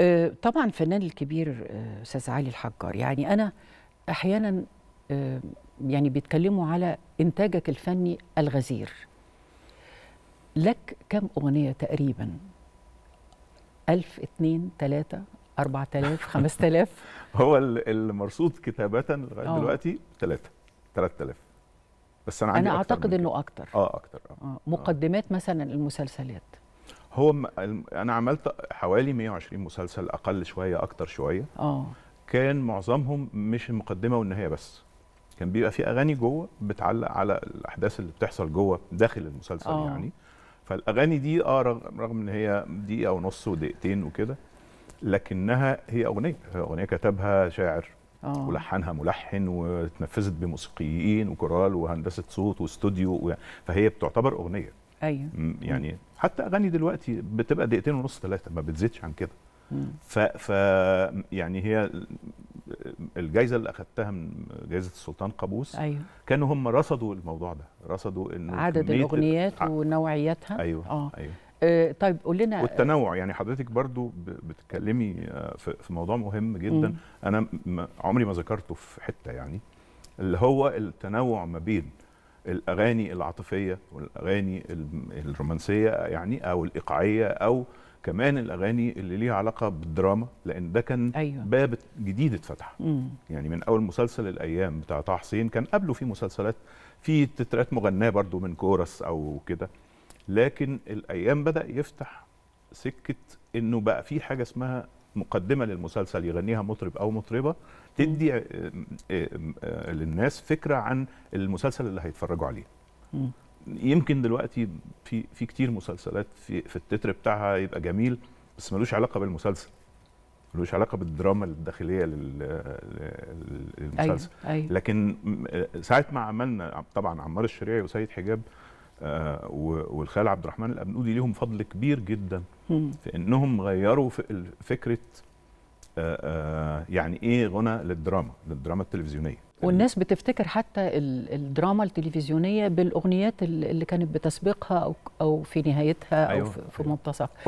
آه، طبعا الفنان الكبير آه، استاذ علي الحجار يعني انا احيانا آه، يعني بيتكلموا على انتاجك الفني الغزير لك كم اغنيه تقريبا ألف اثنين ثلاثة أربعة آلاف خمسة آلاف هو المرصود كتابة لغاية أوه. دلوقتي ثلاثة ثلاثة آلاف بس أنا عندي أنا أعتقد أنه أكتر أه أكتر أه. مقدمات مثلا المسلسلات هو م... انا عملت حوالي 120 مسلسل اقل شويه اكتر شويه اه كان معظمهم مش المقدمه والنهايه بس كان بيبقى في اغاني جوه بتعلق على الاحداث اللي بتحصل جوه داخل المسلسل أوه. يعني فالاغاني دي اه رغم ان هي دقيقه ونص ودقيقتين وكده لكنها هي اغنيه هي اغنيه كتبها شاعر أوه. ولحنها ملحن وتنفذت بموسيقيين وكورال وهندسه صوت واستوديو و... فهي بتعتبر اغنيه ايوه يعني حتى اغاني دلوقتي بتبقى دقيقتين ونص ثلاثه ما بتزيدش عن كده ف, ف يعني هي الجائزه اللي اخذتها من جائزه السلطان قابوس أيوه. كانوا هم رصدوا الموضوع ده رصدوا انه عدد الاغنيات ونوعيتها ايوه اه ايوه آه طيب قول لنا والتنوع يعني حضرتك برضو بتتكلمي آه، في موضوع مهم جدا مم. انا عمري ما ذكرته في حته يعني اللي هو التنوع ما بين الاغاني العاطفيه والاغاني الرومانسيه يعني او الايقاعيه او كمان الاغاني اللي ليها علاقه بالدراما لان ده كان أيوة. باب جديد اتفتح يعني من اول مسلسل الايام بتاع طه حسين كان قبله في مسلسلات في تترات مغناه برضو من كورس او كده لكن الايام بدا يفتح سكه انه بقى في حاجه اسمها مقدمه للمسلسل يغنيها مطرب او مطربه تدي آه، آه، آه، للناس فكره عن المسلسل اللي هيتفرجوا عليه يمكن دلوقتي في في كتير مسلسلات في في التتر بتاعها يبقى جميل بس ملوش علاقه بالمسلسل ملوش علاقه بالدراما الداخليه للمسلسل أيوة. أيوة. لكن ساعه ما عملنا طبعا عمار الشريعي وسيد حجاب آه، والخال عبد الرحمن الابنودي ليهم فضل كبير جدا في انهم غيروا فكره آه، آه، يعني ايه غنى للدراما للدراما التلفزيونيه والناس بتفتكر حتى الدراما التلفزيونيه بالاغنيات اللي كانت بتسبقها او في نهايتها أيوة. او في أيوه. منتصف